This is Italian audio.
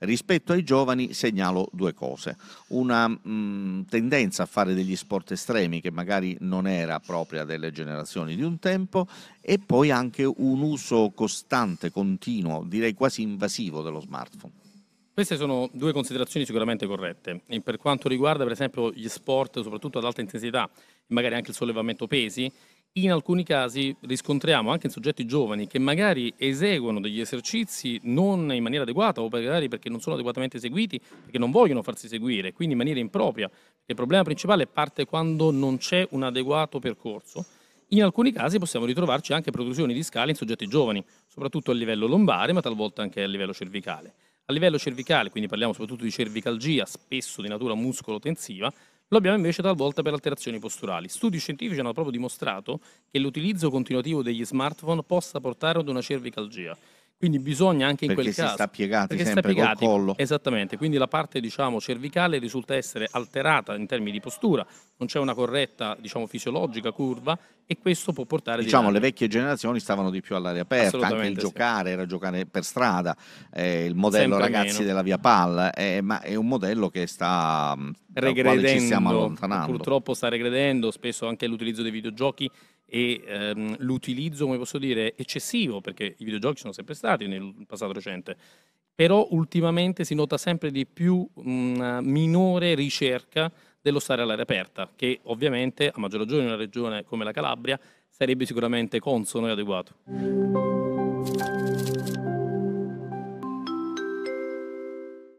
Rispetto ai giovani segnalo due cose. Una mh, mm, tendenza a fare degli sport estremi che magari non era propria delle generazioni di un tempo e poi anche un uso costante, continuo, direi quasi invasivo dello smartphone. Queste sono due considerazioni sicuramente corrette. E per quanto riguarda per esempio gli sport, soprattutto ad alta intensità, magari anche il sollevamento pesi, in alcuni casi riscontriamo anche in soggetti giovani che magari eseguono degli esercizi non in maniera adeguata o magari perché non sono adeguatamente eseguiti, perché non vogliono farsi seguire, quindi in maniera impropria. Il problema principale parte quando non c'è un adeguato percorso. In alcuni casi possiamo ritrovarci anche protrusioni discali in soggetti giovani, soprattutto a livello lombare, ma talvolta anche a livello cervicale. A livello cervicale, quindi parliamo soprattutto di cervicalgia, spesso di natura muscolo-tensiva, lo abbiamo invece talvolta per alterazioni posturali. Studi scientifici hanno proprio dimostrato che l'utilizzo continuativo degli smartphone possa portare ad una cervicalgia, quindi bisogna anche in perché quel caso... Perché si sta piegati perché sempre sta piegati, collo. Esattamente, quindi la parte diciamo, cervicale risulta essere alterata in termini di postura, non c'è una corretta diciamo, fisiologica curva e questo può portare... Diciamo le vecchie generazioni stavano di più all'aria aperta, anche il sì. giocare era giocare per strada, eh, il modello sempre ragazzi meno. della via Pal, eh, ma è un modello che sta... Regredendo, ci stiamo allontanando. Purtroppo sta regredendo, spesso anche l'utilizzo dei videogiochi e ehm, l'utilizzo, come posso dire, eccessivo, perché i videogiochi sono sempre stati nel passato recente, però ultimamente si nota sempre di più una minore ricerca dello stare all'aria aperta, che ovviamente a maggior ragione in una regione come la Calabria sarebbe sicuramente consono e adeguato.